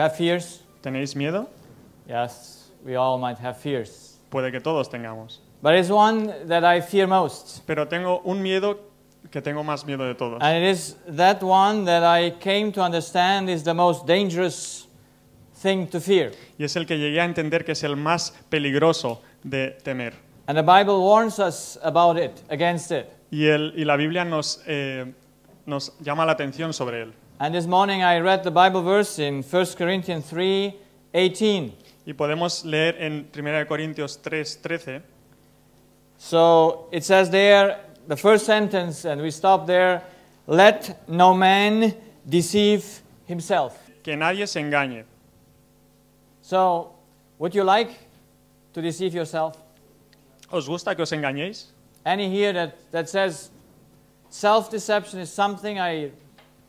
have fears? ¿Tenéis miedo? Yes, we all might have fears. Puede que todos tengamos. But it's one that I fear most. Pero tengo un miedo que tengo más miedo de todos. And it is that one that I came to understand is the most dangerous thing to fear. Y es el que llegué a entender que es el más peligroso de temer. And the Bible warns us about it, against it. Y, el, y la Biblia nos, eh, nos llama la atención sobre él. And this morning I read the Bible verse in 1 Corinthians 3, 18. Y podemos leer en 1 Corintios 3:13. So it says there the first sentence and we stop there, let no man deceive himself. Que nadie se engañe. So, would you like to deceive yourself? ¿Os gusta que os engañéis? Any here that that says self-deception is something I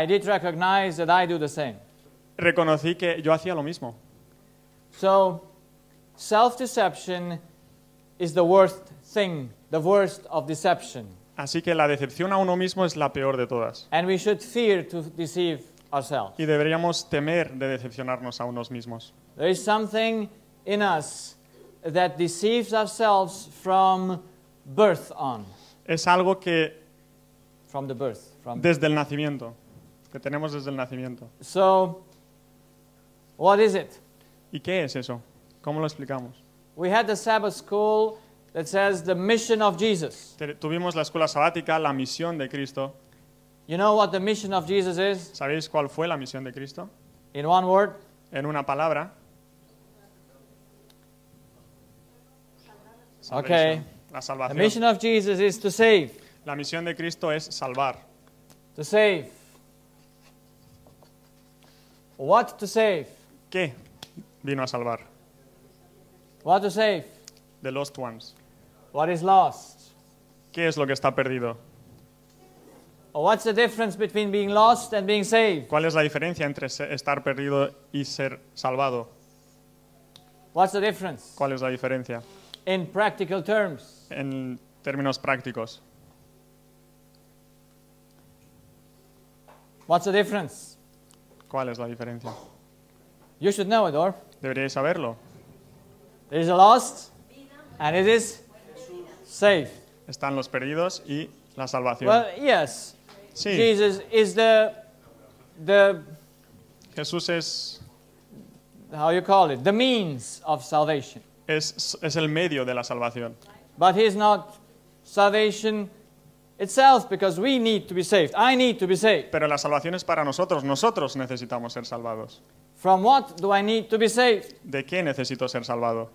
I did recognize that I do the same. Reconocí que yo hacía lo mismo. So, self-deception is the worst thing, the worst of deception. Así que la decepción a uno mismo es la peor de todas. And we should fear to deceive ourselves. Y deberíamos temer de decepcionarnos a unos mismos. There is something in us that deceives ourselves from birth on. Es algo que from the birth, from desde el nacimiento que tenemos desde el nacimiento. ¿Y qué es eso? ¿Cómo lo explicamos? Tuvimos la escuela sabática, la misión de Cristo. ¿Sabéis cuál fue la misión de Cristo? En una palabra. Okay. La salvación. La misión de Cristo es salvar. To What to save? ¿Qué vino a salvar? What to save? The lost ones. What is lost? ¿Qué es lo que está perdido? What's the difference between being lost and being saved? ¿Cuál es la diferencia entre estar perdido y ser salvado? What's the difference? ¿Cuál es la diferencia? In practical terms. En términos prácticos. What's the difference? ¿Cuál es la diferencia? You should know it, or? Deberíais saberlo. There is a lost and it is safe. Están los perdidos y la salvación. Well, yes. Sí. Jesus is the the Jesús es how you call it, the means of salvation. Es, es el medio de la salvación. But he is not salvation itself because we need to be saved. I need to be saved. Pero la salvación es para nosotros. Nosotros necesitamos ser salvados. From what do I need to be saved? ¿De qué necesito ser salvado?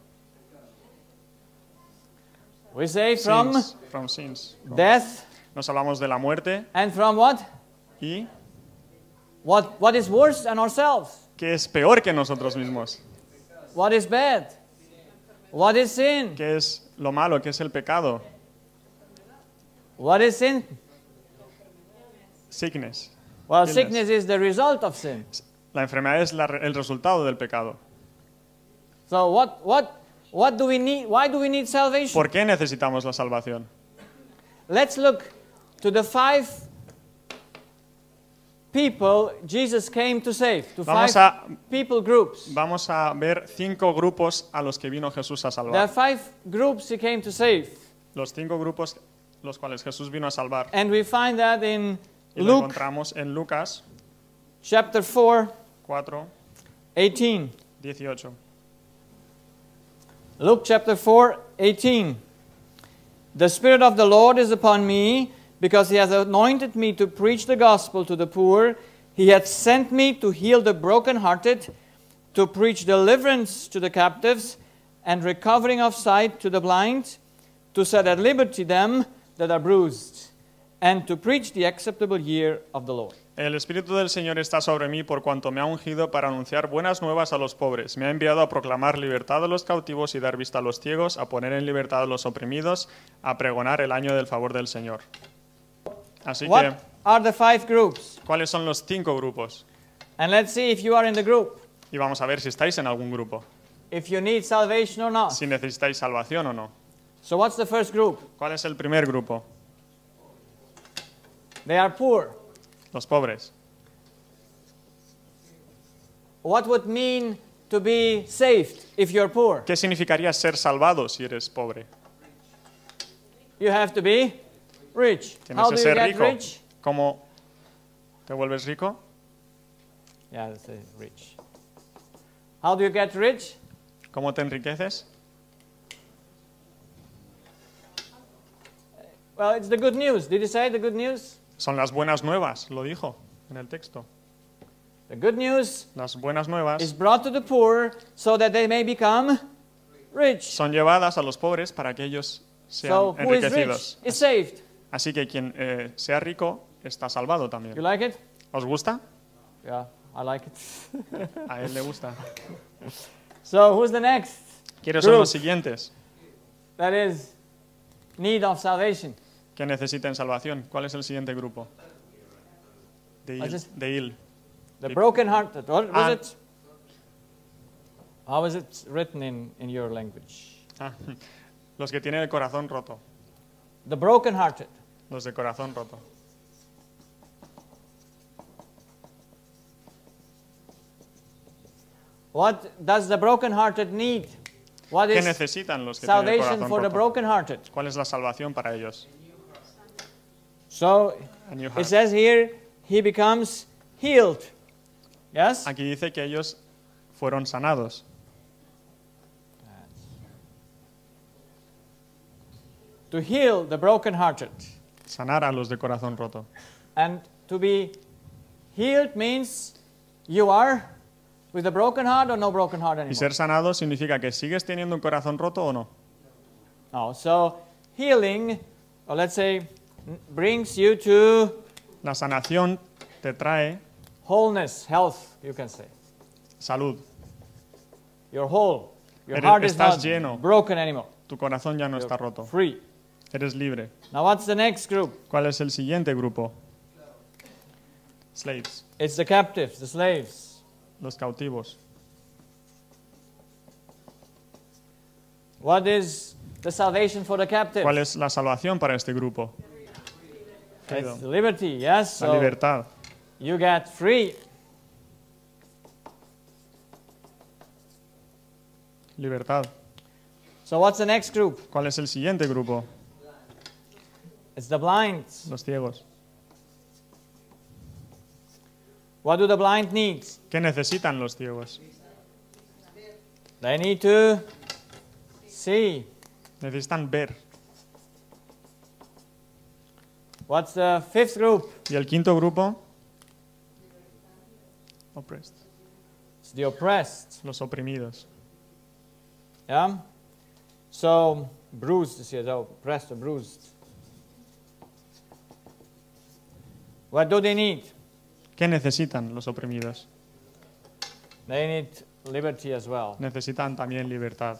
We say from, sins, from sins. death. Nos hablamos de la muerte. And from what? Y what what is worse than ourselves? ¿Qué es peor que nosotros mismos? What is bad? What is sin? ¿Qué es lo malo? ¿Qué es el pecado? What is sin? Sickness. Well, Illness. sickness is the result of sin. La enfermedad es el resultado del pecado. So what, what, what do we need? Why do we need salvation? ¿Por qué necesitamos la salvación? Let's look to the five people Jesus came to save, to vamos five a, people groups. Vamos a ver cinco grupos a los que vino Jesús a salvar. There five groups he came to save. Los cinco grupos los cuales Jesús vino a salvar. And we find that in y lo Luke encontramos en Lucas chapter 4, 4, 18. 18. Luke chapter 4, 18. The Spirit of the Lord is upon me, because He has anointed me to preach the gospel to the poor. He hath sent me to heal the brokenhearted, to preach deliverance to the captives, and recovering of sight to the blind, to set at liberty them El Espíritu del Señor está sobre mí por cuanto me ha ungido para anunciar buenas nuevas a los pobres. Me ha enviado a proclamar libertad a los cautivos y dar vista a los ciegos, a poner en libertad a los oprimidos, a pregonar el año del favor del Señor. Así ¿cuáles son los cinco grupos? Y vamos a ver si estáis en algún grupo. Si necesitáis salvación o no. So what's the first group? ¿Cuál es el primer grupo? They are poor. Los pobres. What would mean to be saved if you're poor? ¿Qué significaría ser salvado si eres pobre? You have to be rich. Tienes How que ser rico. Rich? ¿Cómo te vuelves rico? Yeah, that's rich. How do you get rich? ¿Cómo te enriqueces? Well, it's the good news. Did he say the good news? Son las buenas nuevas, lo dijo en el texto. The good news las buenas nuevas is brought to the poor so that they may become rich. Son llevadas a los pobres para que ellos sean so, who enriquecidos. Is rich is saved. Así que quien eh, sea rico está salvado también. You like it? ¿Os gusta? Yeah, I like it. a él le gusta. So, who's the next? ¿Quiénes son los siguientes? That is need of salvation que necesitan salvación. ¿Cuál es el siguiente grupo? The ill The broken hearted. What was ah. it? How is it written in, in your language? Ah, los que tienen el corazón roto. The broken hearted. Los de corazón roto. What does the broken hearted need? What ¿Qué is necesitan los que tienen el corazón roto? ¿Cuál es la salvación para ellos? So it says here, he becomes healed. Yes? Aquí dice que ellos fueron sanados. To heal the brokenhearted. Sanar a los de corazón roto. And to be healed means you are with a broken heart or no broken heart anymore. Y ser sanado significa que sigues teniendo un corazón roto o no. No, so healing, or let's say brings you to la sanación te trae wholeness, health, you can say. Salud. You're whole. Your Eres, heart is not lleno. broken anymore. Tu corazón ya no You're está roto. Free. Eres libre. Now what's the next group? ¿Cuál es el siguiente grupo? Slaves. It's the captives, the slaves. Los cautivos. What is the salvation for the captives? ¿Cuál es la salvación para este grupo? It's liberty, yes. So La libertad. You get free. Libertad. So what's the next group? ¿Cuál es el siguiente grupo? It's the blind. Los ciegos. What do the blind need? ¿Qué necesitan los ciegos? They need to see. Necesitan ver. What's the fifth group? ¿Y el quinto grupo? Oppressed. It's the oppressed. Los oprimidos. Yeah? So, bruised is oppressed or bruised. What do they need? ¿Qué necesitan los oprimidos? They need liberty as well. Necesitan también libertad.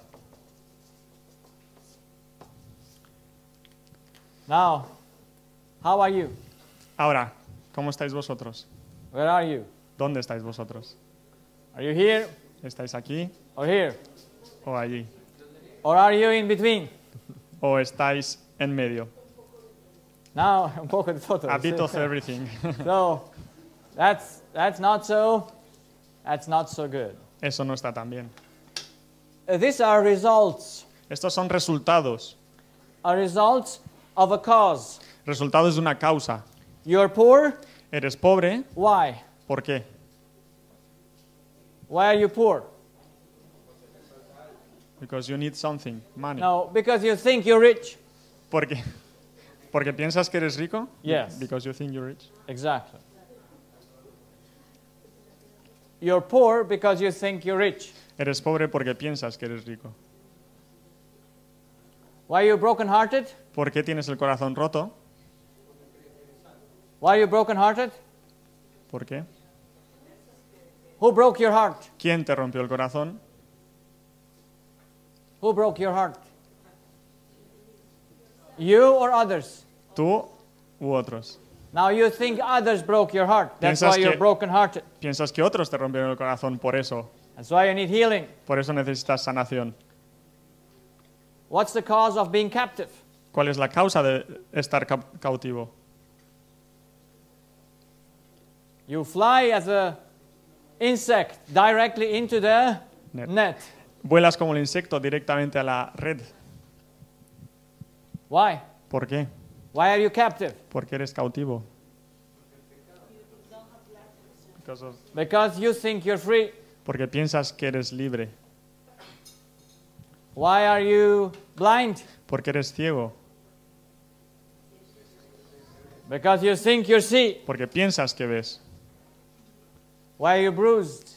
Now, how are you? Ahora, ¿cómo estáis vosotros? Where are you? ¿Dónde estáis vosotros? Are you here? ¿Estáis aquí? Or here? ¿O allí? Or are you in between? ¿O estáis en medio? Now, un poco de todo. A bit of everything. so, that's, that's not so, that's not so good. Eso no está tan bien. Uh, these are results. Estos son resultados. A results of a cause. Resultado es una causa. You're poor. Eres pobre. Why? ¿Por qué? Why are you poor? Because you need something, money. No, because you think you're rich. Porque porque piensas que eres rico? Yes. Because you think you're rich. Exactly. You're poor because you think you're rich. Eres pobre porque piensas que eres rico. Why are you broken hearted? ¿Por qué tienes el corazón roto? Why are you brokenhearted? ¿Por qué? Who broke your heart? ¿Quién te rompió el corazón? Who broke your heart? You or others? Tú u otros. Now you think others broke your heart. That's piensas why you're broken-hearted. Piensas que otros te rompieron el corazón por eso. That's why you need healing. Por eso necesitas sanación. What's the cause of being captive? ¿Cuál es la causa de estar cautivo? You fly as a insect directly into the net. net. Vuelas como el insecto directamente a la red. Why? ¿Por qué? Why are you captive? Porque eres cautivo. Because, of Because you think you're free. Porque piensas que eres libre. Why are you blind? Porque eres ciego. Because you think you see. Porque piensas que ves. Why are you bruised?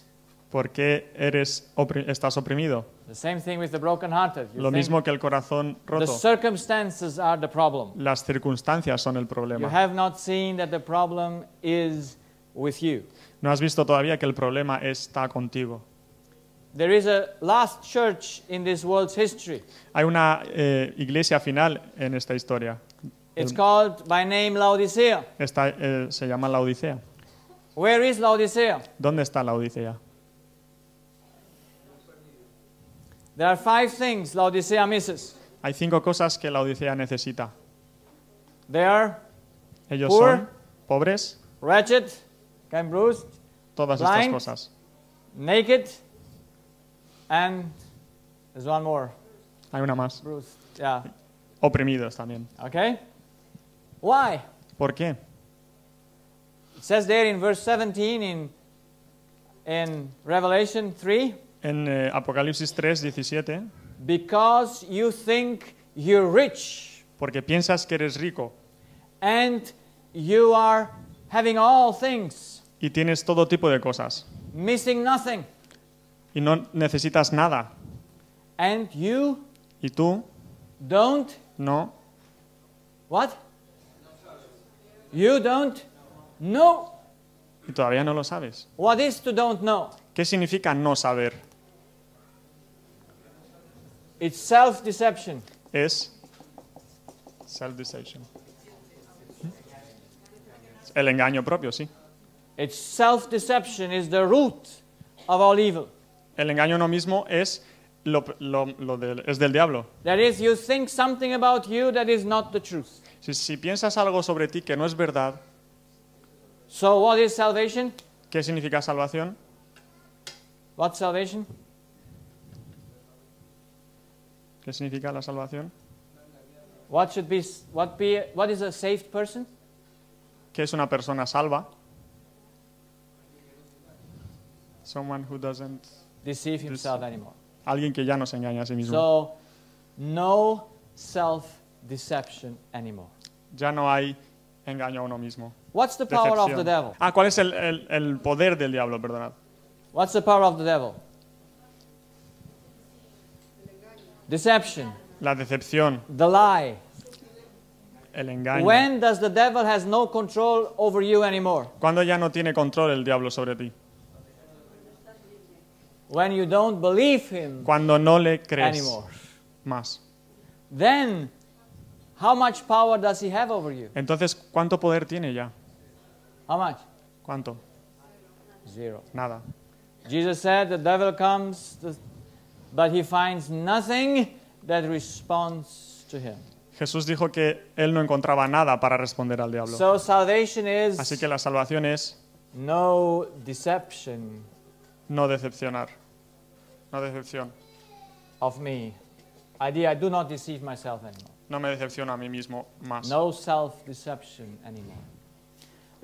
¿Por qué eres opri estás oprimido? The same thing with the broken hearted. You Lo mismo que el corazón roto. The circumstances are the problem. Las circunstancias son el problema. You have not seen that the problem is with you. No has visto todavía que el problema está contigo. There is a last church in this world's history. Hay una eh, iglesia final en esta historia. It's called by name Laodicea. Esta, eh, se llama Laodicea. Where is Laodicea? ¿Dónde está Laodicea? There are five things Laodicea misses. Hay cinco cosas que Laodicea necesita. They are Ellos poor, son pobres, wretched, can bruised, todas blind, estas cosas. Naked and there's one more. Hay una más. Bruce, yeah. Oprimidos también. Okay? Why? ¿Por qué? It says there in verse 17 in, in Revelation 3. En eh, Apocalipsis 3, 17. Because you think you're rich. Porque piensas que eres rico. And you are having all things. Y tienes todo tipo de cosas. Missing nothing. Y no necesitas nada. And you y tú don't no what? You don't No. Y todavía no lo sabes. What is to don't know? ¿Qué significa no saber? It's self-deception. Es self-deception. El engaño propio, sí. It's self-deception is the root of all evil. El engaño no mismo es lo, lo, lo del, es del diablo. That is, you think something about you that is not the truth. Si, si piensas algo sobre ti que no es verdad, So what is salvation? ¿Qué significa salvación? What's salvation? ¿Qué significa la salvación? What should be what be what is a saved person? ¿Qué es una persona salva? Someone who doesn't deceive himself anymore. Alguien que ya no se engaña a sí mismo. So no self deception anymore. Ya no hay engaño a uno mismo. What's the power of the devil? Ah, ¿cuál es el, el, el poder del diablo? Perdonad. What's the power of the devil? Deception. La decepción. The lie. El engaño. When does the devil has no control over you anymore? Cuando ya no tiene control el diablo sobre ti? When you don't believe him Cuando no le crees anymore. más. Then, how much power does he have over you? Entonces, ¿cuánto poder tiene ya? How much? ¿Cuánto? Zero. Nada. Jesus said the devil comes, to, but he finds nothing that responds to him. Jesús dijo que él no encontraba nada para responder al diablo. So salvation is Así que la salvación es no deception. No decepcionar. No decepción. Of me. I, I do not deceive myself anymore. No me decepciono a mí mismo más. No self deception anymore.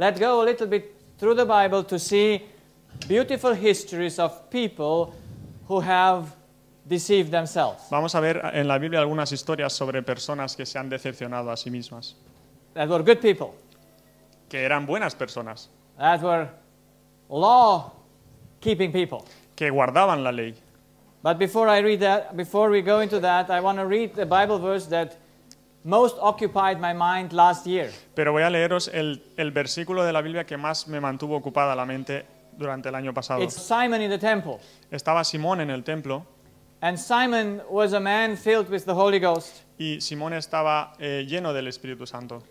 Let's go a little bit through the Bible to see beautiful histories of people who have deceived themselves. Vamos a ver en la Biblia algunas historias sobre personas que se han decepcionado a sí mismas. That were good people. Que eran buenas personas. That were law keeping people. Que guardaban la ley. But before I read that, before we go into that, I want to read the Bible verse that Pero voy a leeros el, versículo de la Biblia que más me mantuvo ocupada la mente durante el año pasado. Estaba Simón en el templo. Y Simón estaba eh, lleno del Espíritu Santo.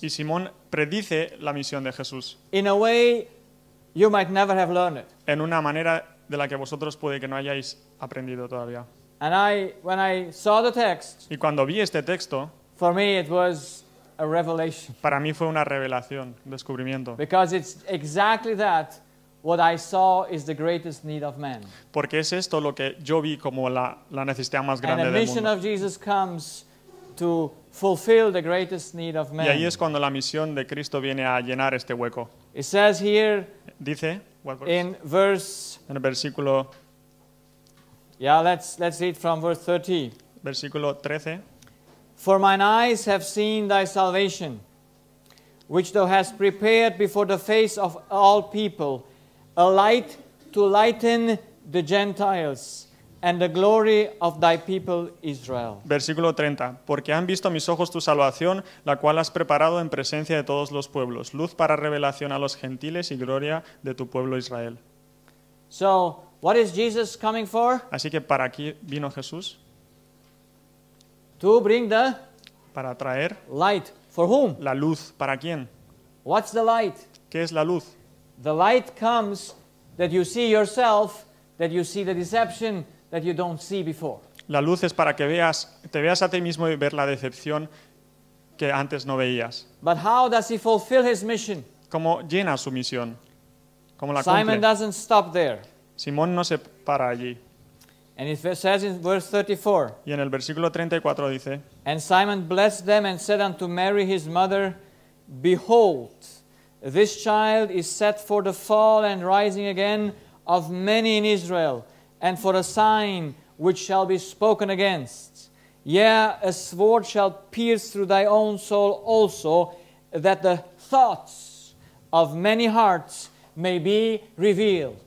Y Simón predice la misión de Jesús. En una manera de la que vosotros puede que no hayáis aprendido todavía. And I, when I saw the text, y cuando vi este texto, for me it was a revelation. para mí fue una revelación, descubrimiento. Because it's exactly that what I saw is the greatest need of man. Porque es esto lo que yo vi como la, la necesidad más grande and the del mission mundo. of Jesus comes to fulfill the greatest need of man. Y ahí es cuando la misión de Cristo viene a llenar este hueco. It says here, dice, what verse? in verse, en el versículo yeah, let's, let's read from verse 30. Versículo 13. For mine eyes have seen thy salvation, which thou hast prepared before the face of all people, a light to lighten the Gentiles and the glory of thy people Israel. Versículo 30. Porque han visto mis ojos tu salvación, la cual has preparado en presencia de todos los pueblos, luz para revelación a los gentiles y gloria de tu pueblo Israel. So, What is Jesus coming for? Así que para aquí vino Jesús. To bring the para traer light. For whom? La luz. ¿Para quién? What's the light? ¿Qué es la luz? The light comes that you see yourself, that you see the deception that you don't see before. La luz es para que veas, te veas a ti mismo y ver la decepción que antes no veías. But how does he fulfill his mission? ¿Cómo llena su misión? ¿Cómo la Simon cumple? doesn't stop there. Simón no se para allí. And it says in verse 34, y en el versículo 34 dice, And Simon blessed them and said unto Mary his mother, Behold, this child is set for the fall and rising again of many in Israel, and for a sign which shall be spoken against. Yea, a sword shall pierce through thy own soul also, that the thoughts of many hearts may be revealed.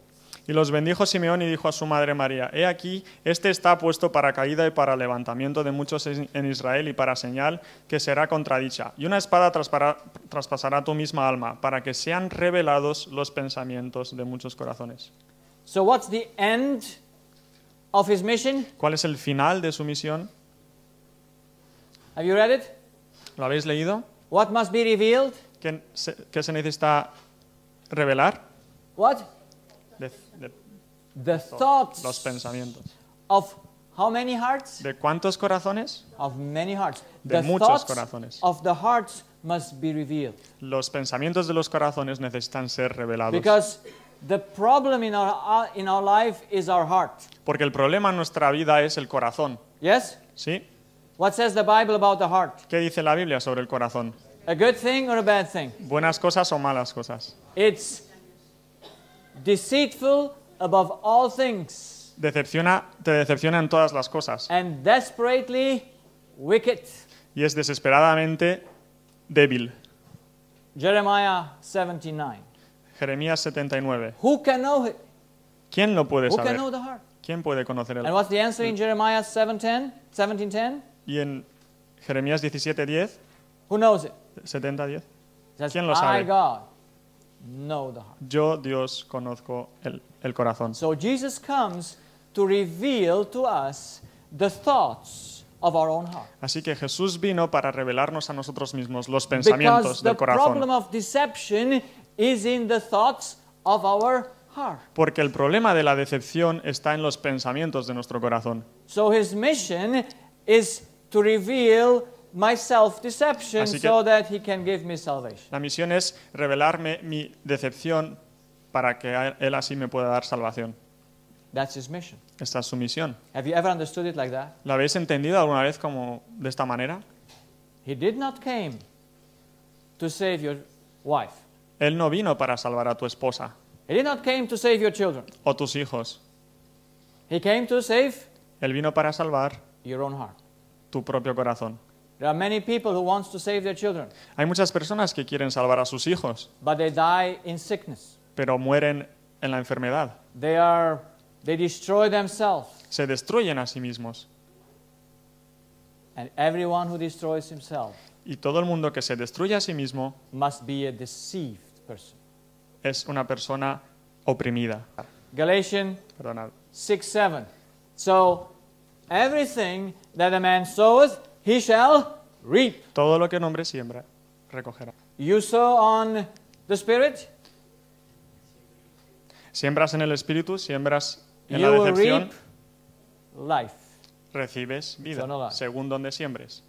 Y los bendijo Simeón y dijo a su madre María, He aquí, este está puesto para caída y para levantamiento de muchos en Israel y para señal que será contradicha. Y una espada traspasará tu misma alma, para que sean revelados los pensamientos de muchos corazones. ¿Cuál es el final de su misión? ¿Lo habéis leído? ¿Qué se, necesita revelar? What? The thoughts los pensamientos. Of how many hearts? ¿De cuántos corazones? Of many hearts. De the muchos corazones. Of the hearts must be revealed. Los pensamientos de los corazones necesitan ser revelados. Because the problem in our, uh, in our life is our heart. Porque el problema en nuestra vida es el corazón. Yes? ¿Sí? What says the Bible about the heart? ¿Qué dice la Biblia sobre el corazón? A good thing or a bad thing? Buenas cosas o malas cosas. It's deceitful above all things. Decepciona, te decepciona en todas las cosas. And desperately wicked. Y es desesperadamente débil. Jeremiah 79. Jeremías 79. Who can know it? ¿Quién lo puede Who saber? Can know the heart? ¿Quién puede conocer el And what's the answer in Jeremiah 7:10? 17:10? Y en Jeremías 17:10. Who knows it? 70:10. ¿Quién lo sabe? God know the heart. Yo, Dios, conozco el, el corazón. So Jesus comes to reveal to us the thoughts of our own heart. Así que Jesús vino para revelarnos a nosotros mismos los pensamientos Because the problem of deception is in the thoughts of our heart. Porque el problema de la decepción está en los pensamientos de nuestro corazón. So his mission is to reveal my self-deception so that he can give me salvation. La misión es revelarme mi decepción para que él así me pueda dar salvación. That's his mission. Esta es su misión. Have you ever understood it like that? ¿La habéis entendido alguna vez como de esta manera? He did not came to save your wife. Él no vino para salvar a tu esposa. He did not came to save your children. O tus hijos. He came to save Él vino para salvar your own heart. tu propio corazón. There are many people who to Hay muchas personas que quieren salvar a sus hijos. Pero mueren en la enfermedad. They are, they destroy themselves. Se destruyen a sí mismos. And everyone who destroys himself y todo el mundo que se destruye a sí mismo must be a deceived person. es una persona oprimida. Galatians 6:7. So everything that a man soweth he shall reap. Todo lo que un hombre siembra, recogerá. You sow on the Spirit, Siembras en el espíritu, siembras en la you will reap life. recibes vida, según donde siembres.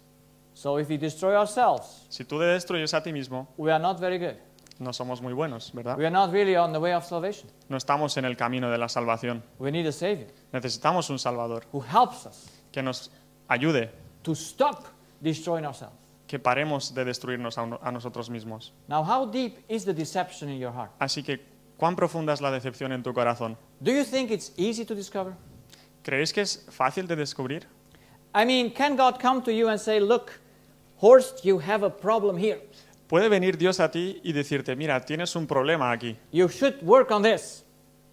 So if you destroy ourselves, Si tú te destruyes a ti mismo, we are not very good. no somos muy buenos, ¿verdad? We are not really on the way of salvation. No estamos en el camino de la salvación. We need a Savior Necesitamos un Salvador who helps us que nos ayude to stop destroying ourselves. Que paremos de destruirnos a, a nosotros mismos. Now, how deep is the deception in your heart? Así que, ¿cuán profunda es la decepción en tu corazón? Do you think it's easy to discover? ¿Crees que es fácil de descubrir? I mean, can God come to you and say, look, Horst, you have a problem here. Puede venir Dios a ti y decirte, mira, tienes un problema aquí. You should work on this.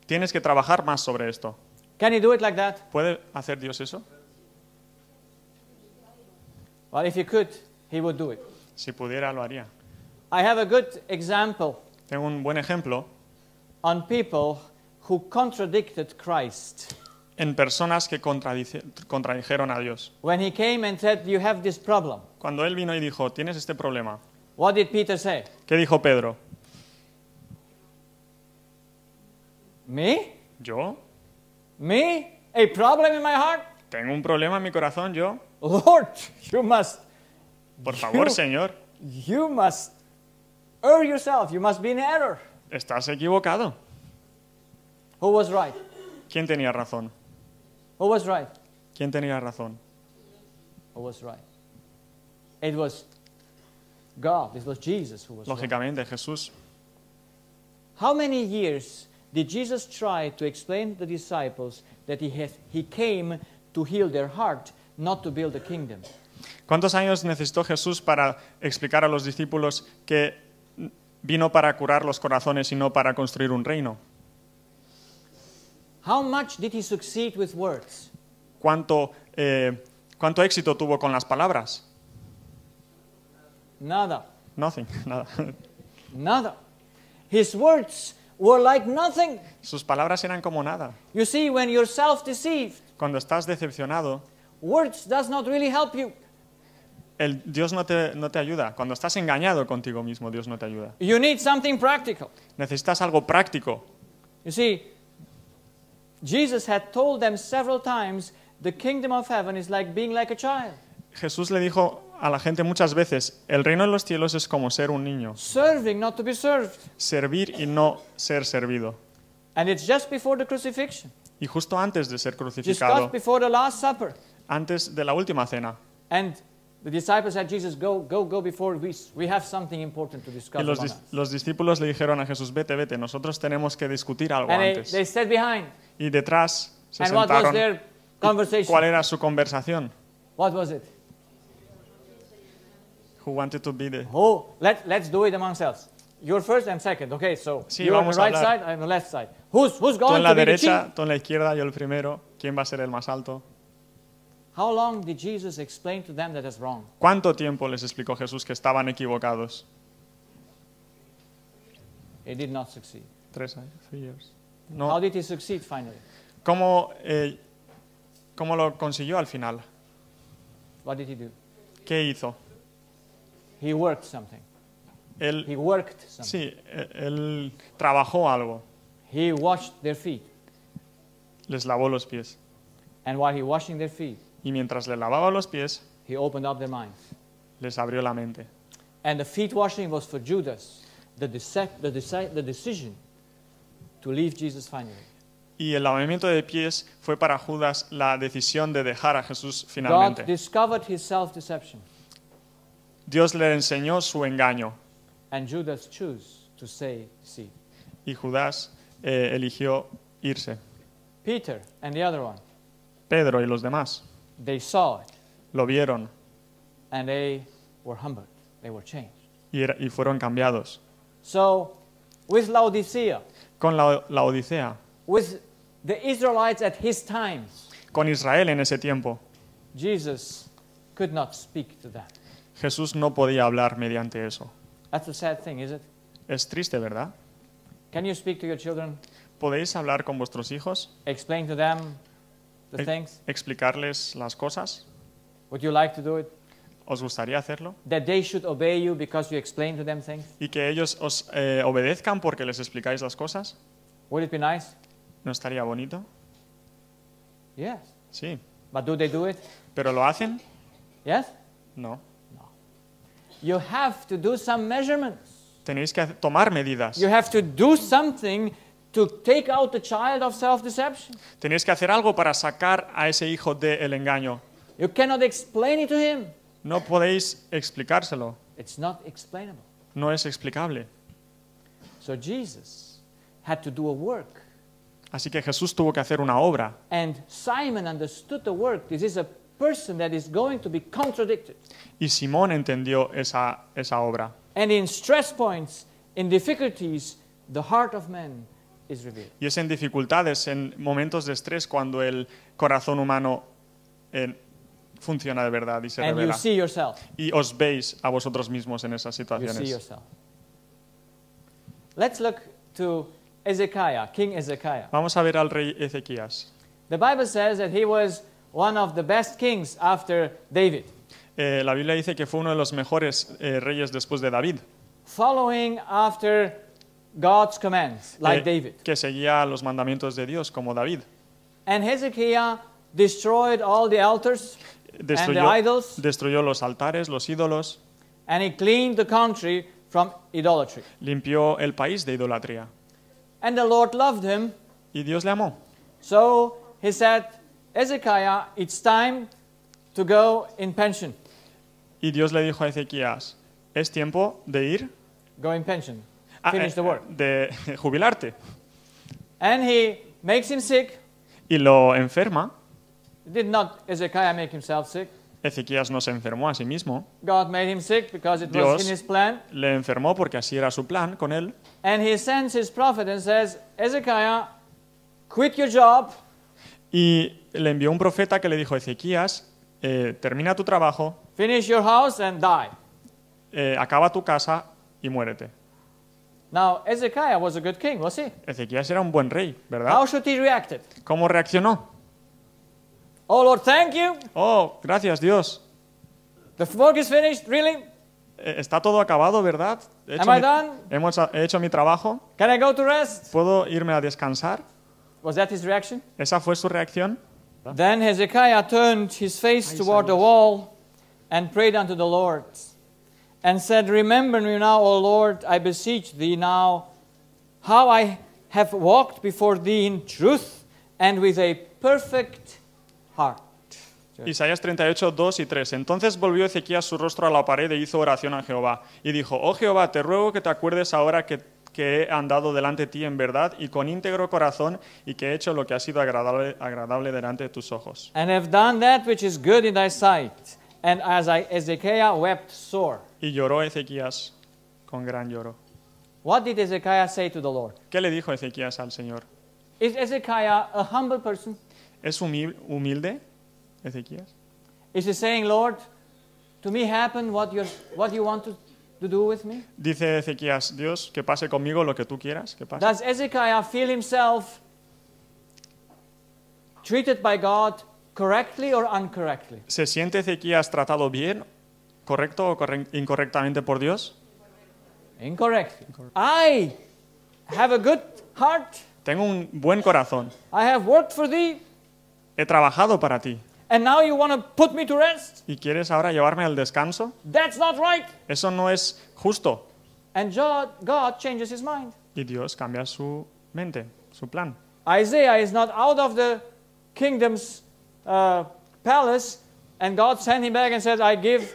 Tienes que trabajar más sobre esto. Can he do it like that? ¿Puede hacer Dios eso? Well, if he could, he would do it. Si pudiera, lo haría. I have a good example Tengo un buen ejemplo on people who contradicted Christ. en personas que contradijeron a Dios. When he came and said, You have this problem, Cuando él vino y dijo, tienes este problema, what did Peter say? ¿qué dijo Pedro? Me? ¿Yo? Me? A problem in my heart? ¿Tengo un problema en mi corazón yo? Lord, you must. Por favor, you, Señor. You must err yourself. You must be in error. Estás equivocado. Who was right? ¿Quién tenía razón? Who was right? ¿Quién tenía razón? Who was right? It was God. It was Jesus who was Lógicamente, right. Jesús. How many years did Jesus try to explain to the disciples that he, has, he came to heal their heart not ¿Cuántos años necesitó Jesús para explicar a los discípulos que vino para curar los corazones y no para construir un reino? ¿Cuánto, eh, ¿Cuánto éxito tuvo con las palabras? Nada. Nothing, nada. Nada. His words were like nothing. Sus palabras eran como nada. You see, when you're self-deceived, cuando estás decepcionado, Words does not really help you. El Dios no te, no te ayuda. Cuando estás engañado contigo mismo, Dios no te ayuda. You need something practical. Necesitas algo práctico. You see, Jesus had told them several times, the kingdom of heaven is like being like a child. Jesús le dijo a la gente muchas veces, el reino de los cielos es como ser un niño. Serving, not to be served. Servir y no ser servido. And it's just before the crucifixion. Y justo antes de ser crucificado. Just before the last supper antes de la última cena. And the disciples said, Jesus, go, go, go before we, we have something important to discuss. Y los, dis- los discípulos le dijeron a Jesús, vete, vete, nosotros tenemos que discutir algo And antes. they sat behind. Y detrás se And what was their conversation? ¿Cuál era su conversación? What was it? Who wanted to be the... Oh, let, let's do it among ourselves. You're first, I'm second. Okay, so Sí, you're on the right side, I'm on the left side. Who's, who's going en la to be the la derecha, tú en la izquierda, yo el primero. ¿Quién va a ser el más alto? How long did Jesus explain to them that it's wrong? ¿Cuánto tiempo les explicó Jesús que estaban equivocados? It did not succeed. Tres años, three years. No. How did he succeed finally? ¿Cómo, eh, ¿Cómo lo consiguió al final? What did he do? ¿Qué hizo? He worked something. Él, he worked something. Sí, e, él trabajó algo. He washed their feet. Les lavó los pies. And while he washing their feet, y mientras le lavaba los pies, les abrió la mente. Y el lavamiento de pies fue para Judas la decisión de dejar a Jesús finalmente. Dios le enseñó su engaño. Y Judas eh, eligió irse. Pedro y los demás. They saw it. Lo vieron. And they were humbled. They were changed. Y, era, y fueron cambiados. So, with Laodicea. Con la, Odisea. With the Israelites at his time. Con Israel en ese tiempo. Jesus could not speak to them. Jesús no podía hablar mediante eso. That's a sad thing, is it? Es triste, ¿verdad? Can you speak to your children? ¿Podéis hablar con vuestros hijos? Explain to them the things, explicarles las cosas. Would you like to do it? ¿Os gustaría hacerlo? That they should obey you because you explain to them things. Y que ellos os eh, obedezcan porque les explicáis las cosas. Would it be nice? ¿No estaría bonito? Yes. Sí. But do they do it? ¿Pero lo hacen? Yes. No. no. You have to do some measurements. Tenéis que tomar medidas. You have to do something To take out the child of self-deception. Tenéis que hacer algo para sacar a ese hijo del de engaño. You cannot explain it to him. No podéis explicárselo. It's not explainable. No es explicable. So Jesus had to do a work. Así que Jesús tuvo que hacer una obra. And Simon understood the work. This is a person that is going to be contradicted. Y Simón entendió esa esa obra. And in stress points, in difficulties, the heart of man Y es en dificultades, en momentos de estrés, cuando el corazón humano eh, funciona de verdad y se revela. Y os veis a vosotros mismos en esas situaciones. Vamos a ver al rey Ezequías. la Biblia dice que fue uno de los mejores eh, reyes después de David. Following after God's commands, like que, David. que seguía los mandamientos de Dios, como David. And Hezekiah destroyed all the altars and the idols, destruyó los altares, los ídolos, and he cleaned the country from idolatry. limpió el país de idolatría. And the Lord loved him, Y Dios le amó. so he said, Ezekiah, it's time to go in pension. Y Dios le dijo a Ezequías, es tiempo de ir, Go in pension. Ah, finish the eh, work. de jubilarte. And he makes him sick. Y lo enferma. Did not Ezekiah make himself sick? Ezequías no se enfermó a sí mismo. God made him sick because it was in his plan. le enfermó porque así era su plan con él. And he sends his prophet and says, Ezekiah, quit your job. Y le envió un profeta que le dijo, Ezequías, eh, termina tu trabajo. Finish your house and die. Eh, acaba tu casa y muérete. Now, Ezekiah was a good king, was he? Ezequías era un buen rey, ¿verdad? How should he reacted? ¿Cómo reaccionó? Oh Lord, thank you. Oh, gracias Dios. The work is finished, really? Eh, está todo acabado, ¿verdad? He hecho, Am mi, I done? Hemos, he hecho mi trabajo. Can I go to rest? ¿Puedo irme a descansar? Was that his reaction? ¿Esa fue su reacción? Then Hezekiah turned his face toward the wall and prayed unto the Lord and said, Remember me now, O Lord, I beseech thee now, how I have walked before thee in truth and with a perfect heart. Isaías 38, 2 y 3. Entonces volvió Ezequías su rostro a la pared e hizo oración a Jehová. Y dijo, Oh Jehová, te ruego que te acuerdes ahora que, que he andado delante de ti en verdad y con íntegro corazón y que he hecho lo que ha sido agradable, agradable delante de tus ojos. And have done that which is good in thy sight. And as I, Ezekiah wept sore. Y lloró Ezequías con gran lloro. What did Ezekiah say to the Lord? ¿Qué le dijo Ezequías al Señor? Is Ezekiah a humble person? ¿Es humilde Ezequías? Is he saying, Lord, to me happen what, you what you want to, to do with me? Dice Ezequías, Dios, que pase conmigo lo que tú quieras, que pase. Does Ezekiah feel himself treated by God correctly or incorrectly? ¿Se siente Ezequías tratado bien, correcto o incorrectamente por Dios? Incorrect. I have a good heart. Tengo un buen corazón. I have worked for thee. He trabajado para ti. And now you want to put me to rest? ¿Y quieres ahora llevarme al descanso? That's not right. Eso no es justo. And God changes his mind. Y Dios cambia su mente, su plan. Isaiah is not out of the kingdoms uh, palace, and God sent him back and said, I give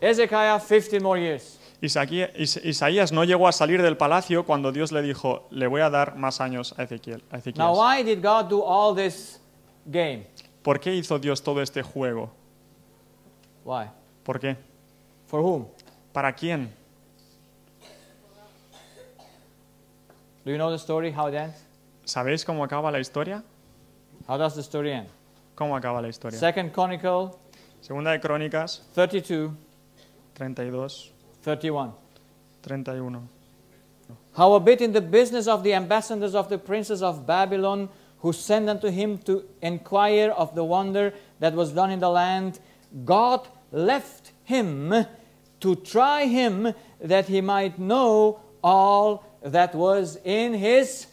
Ezekiah 50 more years. Isaías no llegó a salir del palacio cuando Dios le dijo, le voy a dar más años a Ezequiel. A Ezequiel. Now, why did God do all this game? ¿Por qué hizo Dios todo este juego? Why? ¿Por qué? For whom? ¿Para quién? Do you know the story, how it ends? ¿Sabéis cómo acaba la historia? How does the story end? ¿Cómo acaba la historia? Second Chronicle. Segunda de Crónicas. 32. 32. 31. Howbeit in the business of the ambassadors of the princes of Babylon, who sent unto him to inquire of the wonder that was done in the land, God left him to try him that he might know all that was in his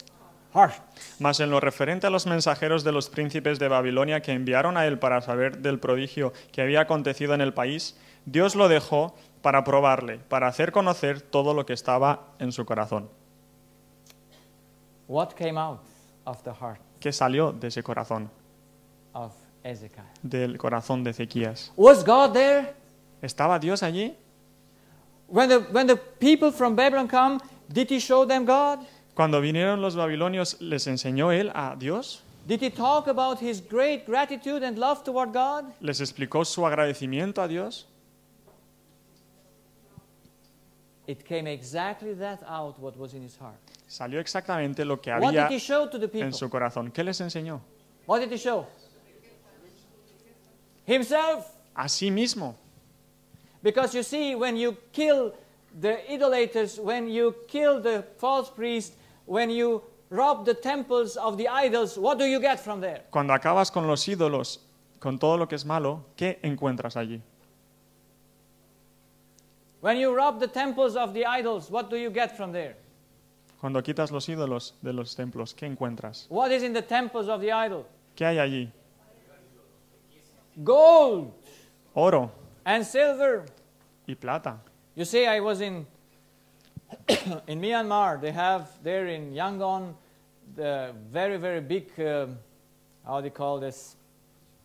Mas en lo referente a los mensajeros de los príncipes de Babilonia que enviaron a él para saber del prodigio que había acontecido en el país, Dios lo dejó para probarle, para hacer conocer todo lo que estaba en su corazón. What came out of the heart ¿Qué salió de ese corazón? Of del corazón de Ezequías. ¿Estaba Dios allí? when the people from Babylon come, did he show them God? Cuando vinieron los babilonios, ¿les enseñó él a Dios? Did he talk about his great gratitude and love toward God? ¿Les explicó su agradecimiento a Dios? It came exactly that out what was in his heart. Salió exactamente lo que What había did he show to the en people? su corazón. ¿Qué les enseñó? What did he show? Himself. A sí mismo. Because you see, when you kill the idolaters, when you kill the false priests. When you rob the temples of the idols, what do you get from there? Cuando acabas con los ídolos, con todo lo que es malo, ¿qué encuentras allí? When you rob the temples of the idols, what do you get from there? Cuando quitas los ídolos de los templos, ¿qué encuentras? What is in the temples of the idol? ¿Qué hay allí? Gold Oro and silver. y plata. You see, I was in in Myanmar, they have there in Yangon the very, very big, um, how do you call this,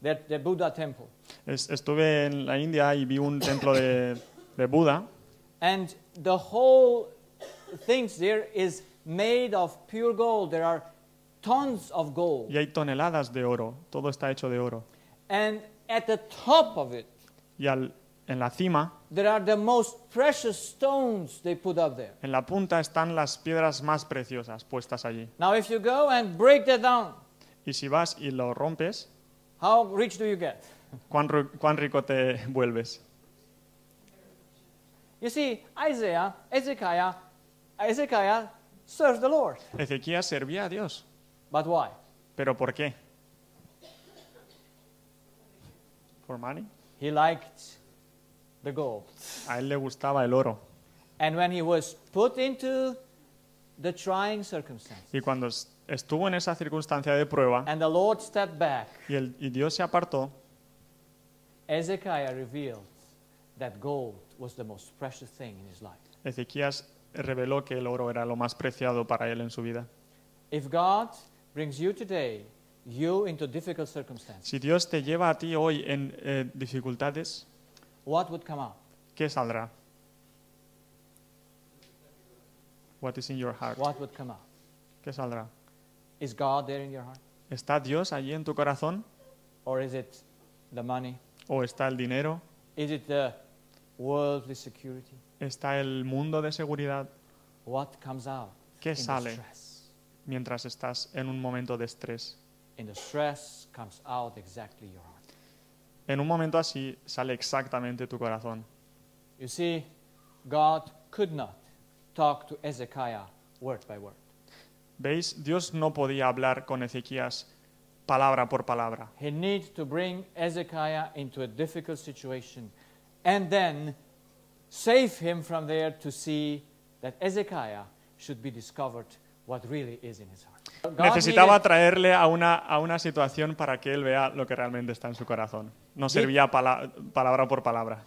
the, the Buddha temple. estuve en la India y vi un templo de, de Buda. And the whole things there is made of pure gold. There are tons of gold. Y hay toneladas de oro. Todo está hecho de oro. And at the top of it. Y al en la cima, there are the most precious stones they put up there. en la punta están las piedras más preciosas puestas allí. Now if you go and break that down, y si vas y lo rompes, how rich do you get? ¿cuán, cuán rico te vuelves? You see, Isaiah, Ezekiah, Ezekiah served the Lord. Ezequiel servía a Dios. But why? ¿Pero por qué? For money? He liked a él le gustaba el oro. Y cuando estuvo en esa circunstancia de prueba y, Dios se apartó, Ezekiah Ezequías reveló que el oro era lo más preciado para él en su vida. Si Dios te lleva a ti hoy en eh, dificultades, what would come out? ¿Qué saldrá? What is in your heart? What would come out? ¿Qué saldrá? Is God there in your heart? ¿Está Dios allí en tu corazón? Or is it the money? ¿O está el dinero? Is it the worldly security? ¿Está el mundo de seguridad? What comes out? ¿Qué sale mientras estás en un momento de estrés? In the stress comes out exactly your heart. En un momento así sale exactamente tu corazón. You see, God could not talk to Ezekiah word by word. ¿Veis? Dios no podía hablar con Ezequías palabra por palabra. He needed to bring Ezekiah into a difficult situation and then save him from there to see that Ezekiah should be discovered what really is in his heart. Necesitaba traerle a una, a una situación para que él vea lo que realmente está en su corazón. No servía palabra por palabra.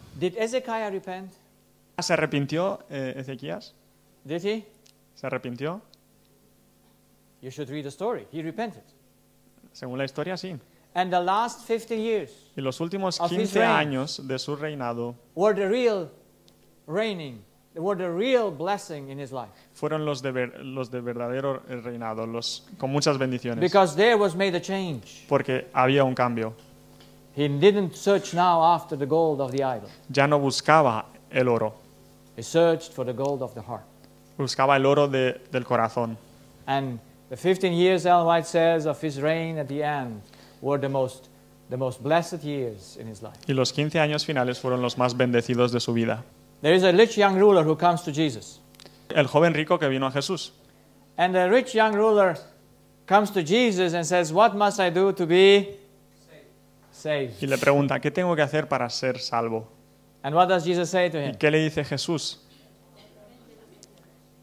Ah, ¿Se arrepintió eh, Ezequías? ¿Se arrepintió? Según la historia, sí. And y los últimos 15 años de su reinado were the real reigning were the real blessing in his life. Fueron los de, ver, los de verdadero reinado, los con muchas bendiciones. Because there was made a change. Porque había un cambio. He didn't search now after the gold of the idol. Ya no buscaba el oro. He searched for the gold of the heart. Buscaba el oro de, del corazón. And the 15 years Ellen White says of his reign at the end were the most the most blessed years in his life. Y los 15 años finales fueron los más bendecidos de su vida. There is a rich young ruler who comes to Jesus. El joven rico que vino a Jesús. And the rich young ruler comes to Jesus and says, "What must I do to be saved?" Y le pregunta, "¿Qué tengo que hacer para ser salvo?" And what does Jesus say to him? ¿Y qué le dice Jesús?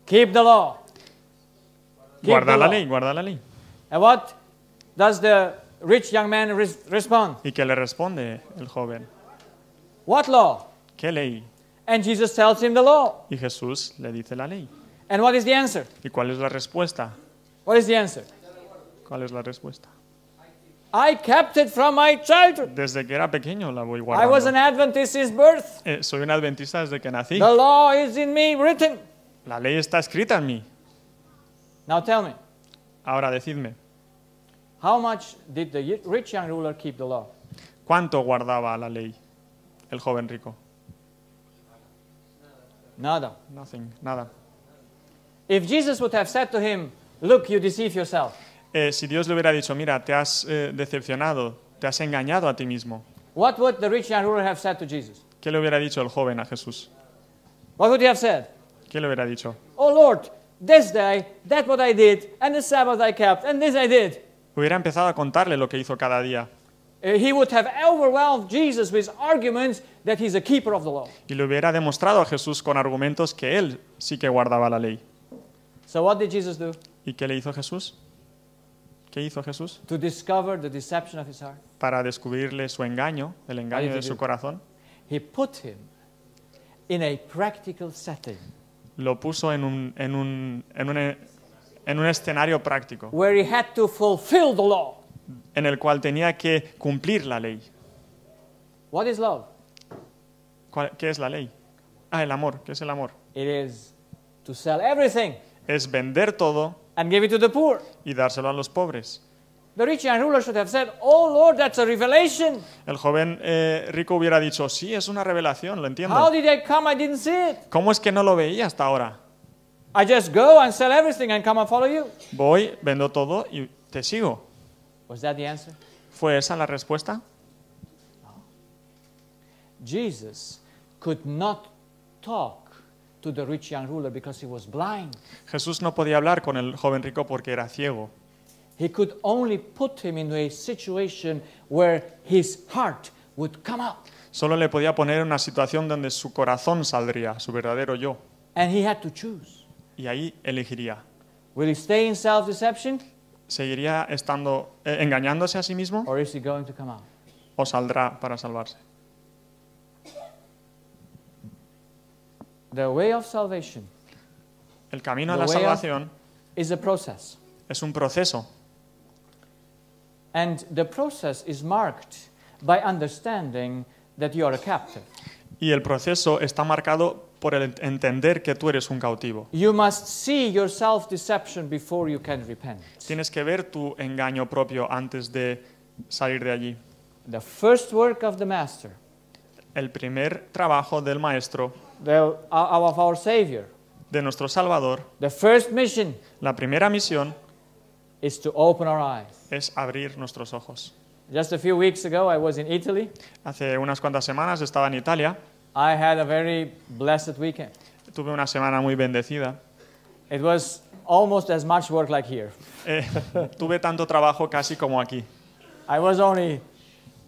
Keep the law. Keep guarda the la law. ley, guarda la ley. And what does the rich young man respond? ¿Y qué le responde el joven? What law? ¿Qué ley? And Jesus tells him the law. Y Jesús le dice la ley. And what is the answer? ¿Y cuál es la respuesta? What is the answer? ¿Cuál es la respuesta? I kept it from my childhood. Desde que era pequeño la voy guardando. I was an Adventist since birth. Eh, soy un adventista desde que nací. The law is in me written. La ley está escrita en mí. Now tell me. Ahora decidme. How much did the rich young ruler keep the law? ¿Cuánto guardaba la ley el joven rico? Nada. Nothing. Nada. If Jesus would have said to him, "Look, you deceive yourself." Eh, si Dios le hubiera dicho, mira, te has eh, decepcionado, te has engañado a ti mismo. What would the rich young ruler have said to Jesus? ¿Qué le hubiera dicho el joven a Jesús? What would he have said? ¿Qué le hubiera dicho? Oh Lord, this day, that what I did, and the Sabbath I kept, and this I did. Hubiera empezado a contarle lo que hizo cada día. Eh, he would have overwhelmed Jesus with arguments that he's a keeper of the law. Y le hubiera demostrado a Jesús con argumentos que él sí que guardaba la ley. So what did Jesus do? ¿Y qué le hizo Jesús? ¿Qué hizo Jesús? To discover the deception of his heart. Para descubrirle su engaño, el engaño de su do? corazón. He put him in a practical setting. Lo puso en un, en un, en un, en un escenario práctico. Where he had to fulfill the law en el cual tenía que cumplir la ley. What is love? ¿Qué es la ley? Ah, el amor. ¿Qué es el amor? It is to sell everything es vender todo and give it to the poor. y dárselo a los pobres. El joven eh, rico hubiera dicho, sí, es una revelación, lo entiendo. ¿Cómo es que no lo veía hasta ahora? Voy, vendo todo y te sigo. Was that the answer? ¿Fue esa la respuesta? No. Jesus could not talk to the rich young ruler because he was blind. Jesús no podía hablar con el joven rico porque era ciego. He could only put him into a situation where his heart would come out. Solo le podía poner en una situación donde su corazón saldría, su verdadero yo. And he had to choose. Y ahí elegiría. Will he stay in self-deception? seguiría estando eh, engañándose a sí mismo or is he going to come out? o saldrá para salvarse. The way of salvation, el camino a la salvación is a process. es un proceso. And the process is marked by understanding that you are a captive. Y el proceso está marcado por el entender que tú eres un cautivo. Tienes que ver tu engaño propio antes de salir de allí. El primer trabajo del maestro. Uh, de nuestro Salvador. La primera misión. Es abrir nuestros ojos. Hace unas cuantas semanas estaba en Italia. I had a very blessed weekend. Tuve una semana muy bendecida. It was almost as much work like here. Eh, tuve tanto trabajo casi como aquí. I was only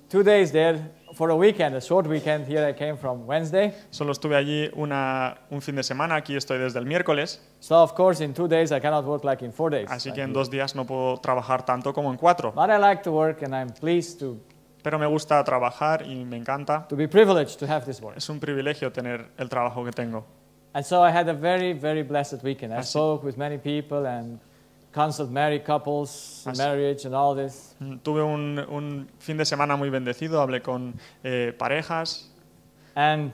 two days there for a weekend, a short weekend. Here I came from Wednesday. Solo estuve allí una, un fin de semana. Aquí estoy desde el miércoles. So of course, in two days I cannot work like in four days. Así like que en here. dos días no puedo trabajar tanto como en cuatro. But I like to work and I'm pleased to pero me gusta trabajar y me encanta. To be privileged to have this work. Es un privilegio tener el trabajo que tengo. And so I had a very, very blessed weekend. I spoke with many people and counseled married couples, and marriage and all this. Mm, tuve un, un, fin de semana muy bendecido. Hablé con eh, parejas. And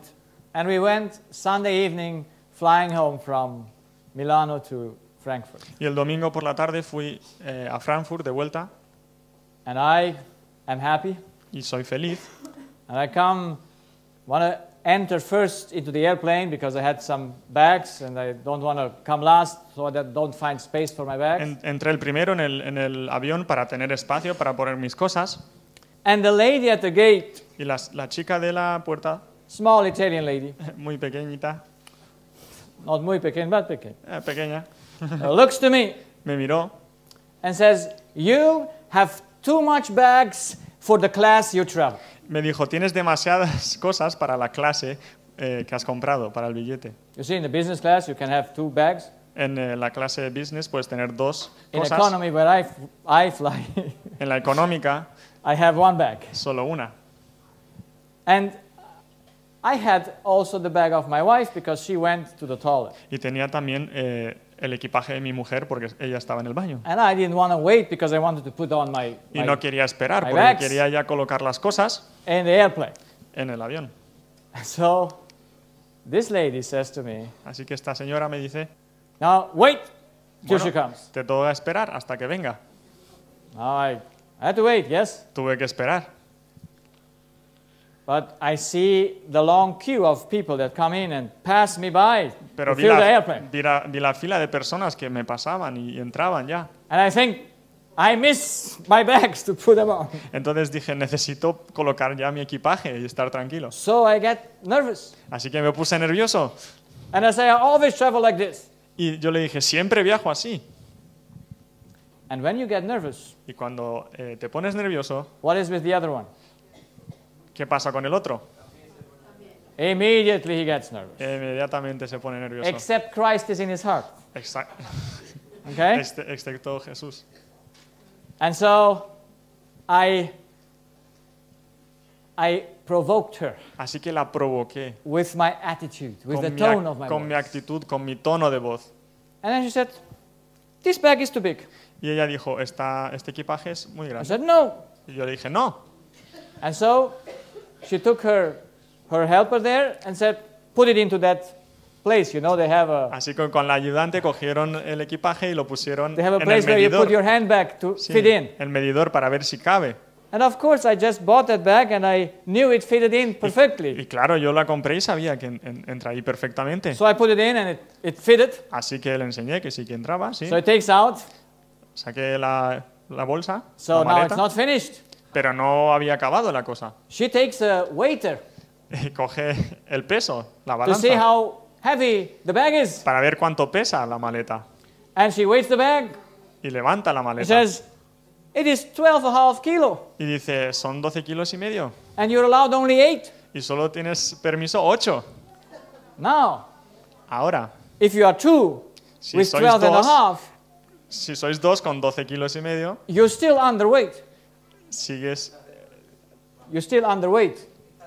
and we went Sunday evening flying home from Milano to Frankfurt. Y el domingo por la tarde fui eh, a Frankfurt de vuelta. And I am happy. y soy feliz. And I come, want to enter first into the airplane because I had some bags and I don't want to come last so I don't find space for my bags. En, entré el primero en el, en el avión para tener espacio para poner mis cosas. And the lady at the gate. Y la, la chica de la puerta. Small Italian lady. Muy pequeñita. Not muy pequeña, but pequeña. Eh, pequeña. uh, looks to me. Me miró. And says, you have too much bags for the class you travel. Me dijo, tienes demasiadas cosas para la clase eh, que has comprado, para el billete. You see, in the business class, you can have two bags. En eh, la clase de business puedes tener dos cosas. in Economy, where I, I fly, en la económica, I have one bag. solo una. And I had also the bag of my wife because she went to the toilet. Y tenía también eh, el equipaje de mi mujer porque ella estaba en el baño. y no quería esperar porque quería ya colocar las cosas en el avión. Así que esta señora me dice, Now, wait till te esperar hasta que venga. Tuve que esperar. But I see the long queue of people that come in and pass me by Pero vi la, Vi, la, vi la, fila de personas que me pasaban y, y entraban ya. And I think I miss my bags to put them on. Entonces dije, necesito colocar ya mi equipaje y estar tranquilo. So I get nervous. Así que me puse nervioso. And I say, I always travel like this. Y yo le dije, siempre viajo así. And when you get nervous, y cuando eh, te pones nervioso, what is with the other one? ¿Qué pasa con el otro? Immediately he gets nervous. Eh, inmediatamente se pone nervioso. Except Christ is in his heart. Exact okay? excepto Jesús. And so I I provoked her. Así que la provoqué. With my attitude, with the tone of my voice. Con mi actitud, con mi tono de voz. And then she said, "This bag is too big." Y ella dijo, Esta, este equipaje es muy grande. I said, no. Y yo le dije, no. And so she took her, her helper there and said, put it into that place, you know, they have a... Así que con la ayudante cogieron el equipaje y lo pusieron they have a en place el medidor. Where you put your hand back to sí, fit in. El medidor para ver si cabe. And of course I just bought that bag and I knew it fitted in perfectly. Y, y claro, yo la compré y sabía que en, en, entra ahí perfectamente. So I put it in and it, it fitted. Así que le enseñé que sí que entraba, sí. So it takes out. Saqué la, la bolsa, so la maleta. now it's not finished. Pero no había acabado la cosa. She takes a waiter. Y coge el peso, la balanza. To see how heavy the bag is. Para ver cuánto pesa la maleta. And she weighs the bag. Y levanta la maleta. It says, It is 12 and a half kilo. Y dice, son 12 kilos y medio. And you're allowed only eight. Y solo tienes permiso 8. Now, Ahora, if you are two, si with sois 12 dos, and a half, si sois dos con 12 kilos y medio, you're still underweight. sigues. You're still underweight.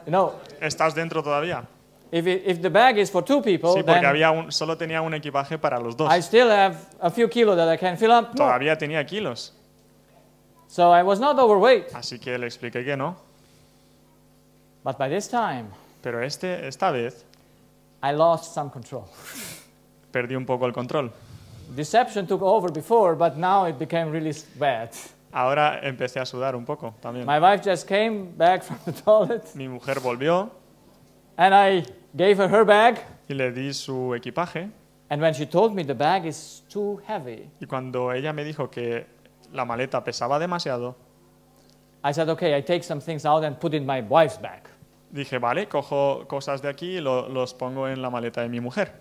no? Estás dentro todavía. If, it, if the bag is for two people, sí, porque then había un, solo tenía un equipaje para los dos. I still have a few kilos that I can fill up. Todavía no. tenía kilos. So I was not overweight. Así que le expliqué que no. But by this time, Pero este, esta vez I lost some control. perdí un poco el control. Deception took over before, but now it became really bad. Ahora empecé a sudar un poco también. Mi mujer volvió. Y le di su equipaje. Y cuando ella me dijo que la maleta pesaba demasiado. Dije, vale, cojo cosas de aquí y los pongo en la maleta de mi mujer.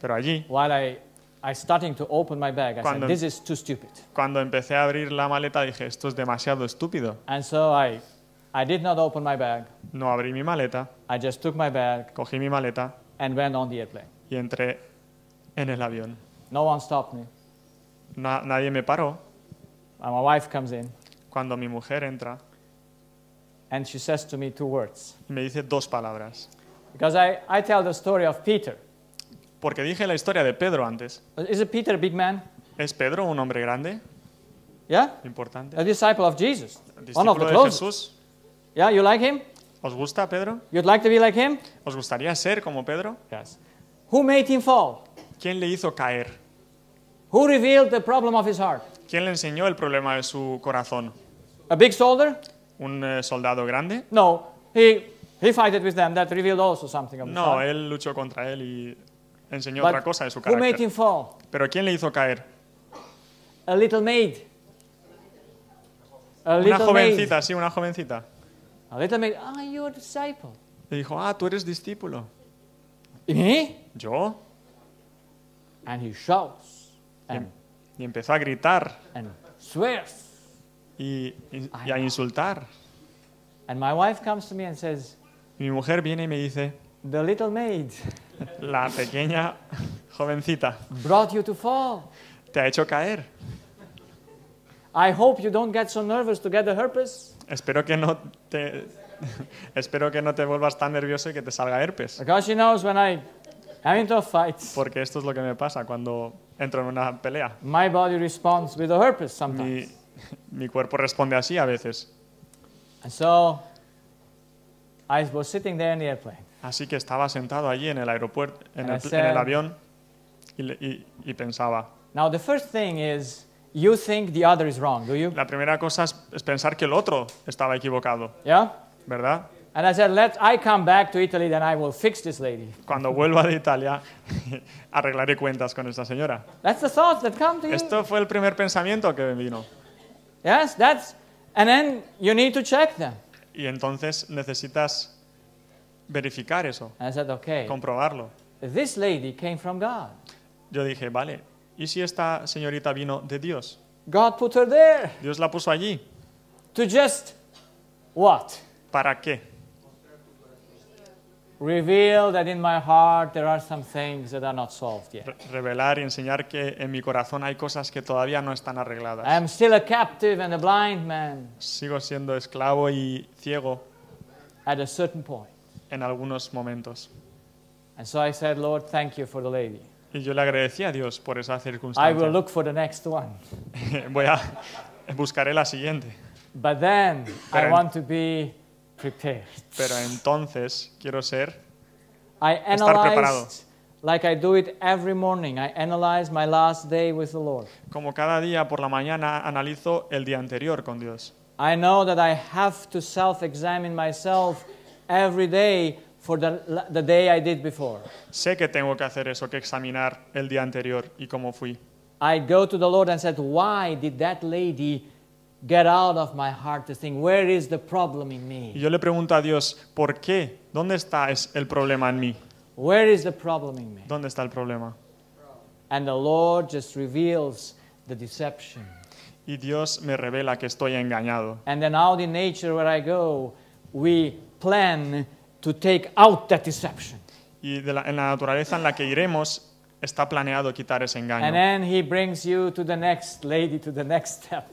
Pero allí, while I I starting to open my bag. I cuando, said, This is too stupid. cuando empecé a abrir la maleta dije, esto es demasiado estúpido. And so I, I did not open my bag. No abrí mi maleta, I just took my bag cogí mi maleta and went on the airplane. y entré en el avión. No one stopped me. Na- nadie me paró. And my wife comes in Cuando mi mujer entra, and she says to me two words. me dice dos palabras. Because I, I tell the story of Peter. Porque dije la historia de Pedro antes. Is it Peter a big man? ¿Es Pedro un hombre grande? Yeah? Importante. A disciple of Jesus. Discípulo One of the de closest. Jesús. Yeah, you like him? ¿Os gusta Pedro? You'd like to be like him? ¿Os gustaría ser como Pedro? Yes. Who made him fall? ¿Quién le hizo caer? Who revealed the problem of his heart? ¿Quién le enseñó el problema de su corazón? A big soldier? ¿Un eh, soldado grande? No, he he fought it with them that revealed also something of No, heart. él luchó contra él y enseñó But otra cosa de su carácter. Who made him fall? Pero ¿quién le hizo caer? A little maid. A una little jovencita, maid. sí, una jovencita. A little maid. Ah, you're a disciple. Le dijo, ah, tú eres discípulo. ¿Y Yo. And he shouts. Em and y, empezó a gritar. And swears. Y, y, y a insultar. And my wife comes to me and says, mi mujer viene y me dice, The little maid. La pequeña jovencita. Brought you to fall. Te ha hecho caer. I hope you don't get so nervous to get the herpes. Espero que no te espero que no te vuelvas tan nervioso y que te salga herpes. Because she knows when I I'm into fights. Porque esto es lo que me pasa cuando entro en una pelea. My body responds with the herpes sometimes. Mi, mi cuerpo responde así a veces. And so I was sitting there in the airplane. Así que estaba sentado allí en el aeropuerto, en, el, avión, y, pensaba. La primera cosa es, pensar que el otro estaba equivocado. ¿Verdad? Cuando vuelva de Italia, arreglaré cuentas con esta señora. Esto fue el primer pensamiento que me vino. Y entonces necesitas verificar eso. Comprobarlo. Yo dije, vale, ¿y si esta señorita vino de Dios? Dios la puso allí. ¿Para qué? revelar y enseñar que en mi corazón hay cosas que todavía no están arregladas. Sigo siendo esclavo y ciego. At a certain en algunos momentos. And so I said, Lord, thank you for the lady. Y yo le agradecí a Dios por esa I will look for the next one. Voy a buscaré la siguiente. But then I want to be prepared. Pero entonces quiero ser, I analyzed, preparado. like I do it every morning, I analyze my last day with the Lord. como cada día por la mañana analizo el día anterior con Dios. I know that I have to self examine myself every day for the, the day I did before. Sé que tengo que hacer eso, que examinar el día anterior y cómo fui. I go to the Lord and said, "Why did that lady get out of my heart to thing? Where is the problem in me?" Y yo le pregunto a Dios, ¿por qué? ¿Dónde está es el problema en mí? Where is the problem in me? ¿Dónde está el problema? And the Lord just reveals the deception. Y Dios me revela que estoy engañado. And then out in nature where I go, we plan to take out that deception. Y de la, en la naturaleza en la que iremos está planeado quitar ese engaño. And then he brings you to the next lady, to the next step.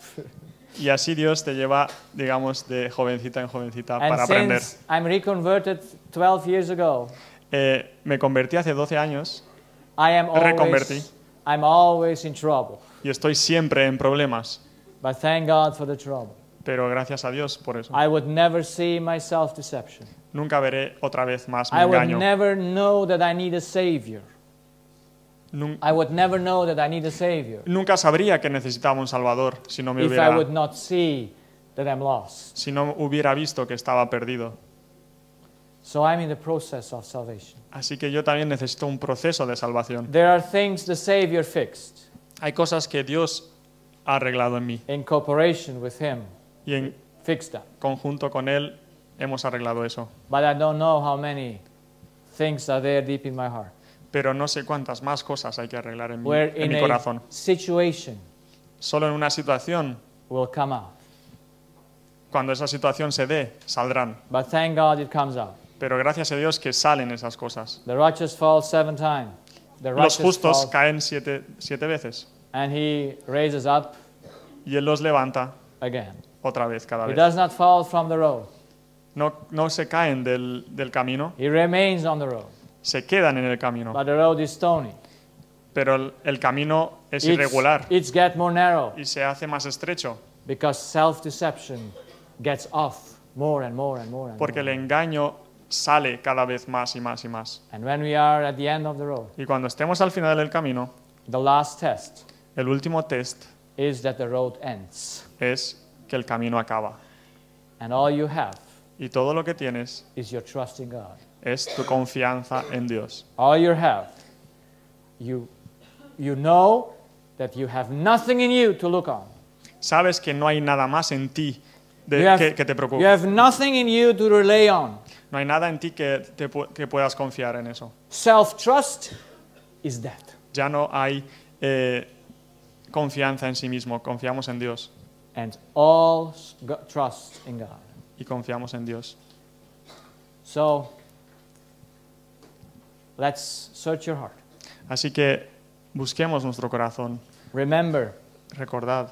Y así Dios te lleva, digamos, de jovencita en jovencita And para aprender. I'm reconverted 12 years ago, eh, me convertí hace 12 años. I am always, reconvertí. I'm always in trouble. Y estoy siempre en problemas. But thank God for the trouble. Pero gracias a Dios por eso. I would never see myself deception Nunca veré otra vez más mi I would engaño. never know that I need a savior. Nun- I would never know that I need a savior Nunca sabría que necesitaba un Salvador si no me if I would not see that I'm lost. si no hubiera visto que estaba perdido. So I'm in the process of salvation. Así que yo también necesito un proceso de salvación. There are things the savior fixed Hay cosas que Dios ha arreglado en mí, in cooperation with him y en conjunto con él hemos arreglado eso. Pero no sé cuántas más cosas hay que arreglar en, mi, corazón. Solo en una situación Cuando esa situación se dé, saldrán. Pero gracias a Dios que salen esas cosas. los justos caen siete, veces. y Él los levanta otra vez cada He does not fall from the road. No, no se caen del, del camino, He remains on the road. se quedan en el camino. But the road is stony. Pero el, el camino es It's- irregular It's get more narrow y se hace más estrecho because self-deception gets off more and more and more and porque el engaño sale cada vez más y más y más. And when we are at the end of the road, Y cuando estemos al final del camino, the last test el último test is that the road ends. es que el camino acaba. y todo lo que tienes es tu confianza en Dios. Sabes que no hay nada más en ti que, te preocupe. No hay nada en ti que, te, puedas confiar en eso. Self trust is Ya no hay eh, confianza en sí mismo, confiamos en Dios. Y confiamos en Dios. Así que busquemos nuestro corazón. recordad,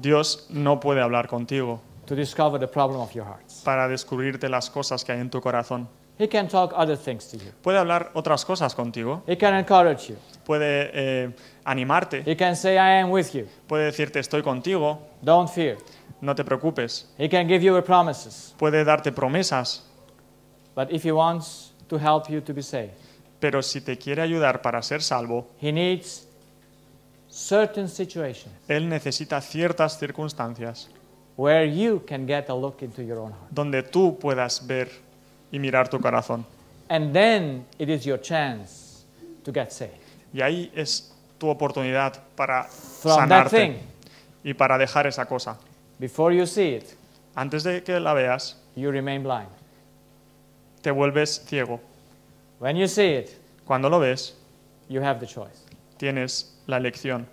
Dios no puede hablar contigo. Para descubrirte las cosas que hay en tu corazón. He can talk other things to you. Puede hablar otras cosas contigo. He can encourage you. Puede eh, animarte. He can say, I am with you. Puede decirte, estoy contigo. Don't fear. No te preocupes. He can give you promises. Puede darte promesas. But if he wants to help you to be saved, Pero si te quiere ayudar para ser salvo, he needs certain situations. Él necesita ciertas circunstancias where you can get a look into your own heart. donde tú puedas ver y mirar tu corazón. And then it is your chance to get saved. Y ahí es tu oportunidad para From sanarte thing. y para dejar esa cosa. Before you see it, Antes de que la veas, you remain blind. te vuelves ciego. When you see it, Cuando lo ves, you have the choice tienes la elección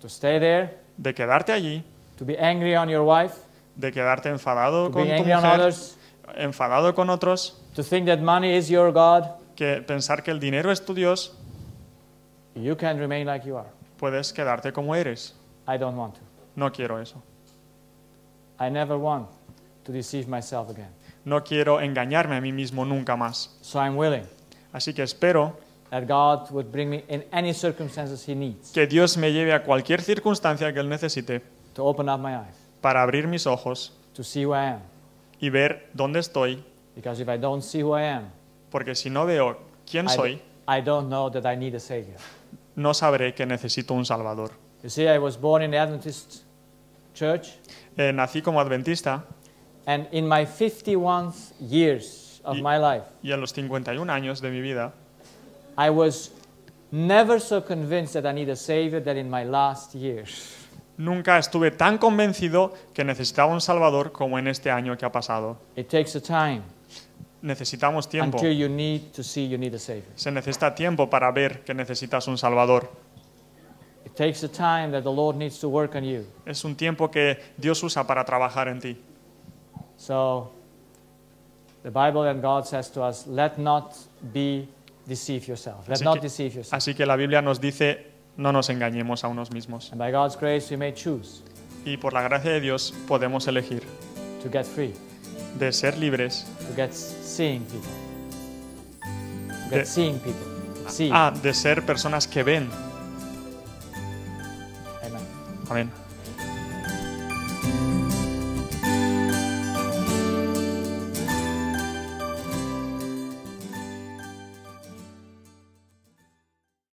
to stay there, de quedarte allí, to be angry on your wife, de quedarte enfadado to con be tu mujer, on others, enfadado con otros. Que pensar que el dinero es tu Dios. Puedes quedarte como eres. No quiero eso. No quiero engañarme a mí mismo nunca más. Así que espero Que Dios me lleve a cualquier circunstancia que él necesite. Para abrir mis ojos. To see where I y ver dónde estoy. Because if I don't see who I am, porque si no veo quién I, soy, I don't know that I need a savior. no sabré que necesito un Salvador. You see, I was born in the Adventist church. Eh, nací como adventista. And in my 51 years of y, my life, y en los 51 años de mi vida, I was never so convinced that I need a savior that in my last years nunca estuve tan convencido que necesitaba un Salvador como en este año que ha pasado. Necesitamos tiempo. Se necesita tiempo para ver que necesitas un Salvador. Es un tiempo que Dios usa para trabajar en ti. así que la Biblia nos dice, no nos engañemos a unos mismos. y por la gracia de Dios podemos elegir de ser libres, to de, ser personas que ven. Amén.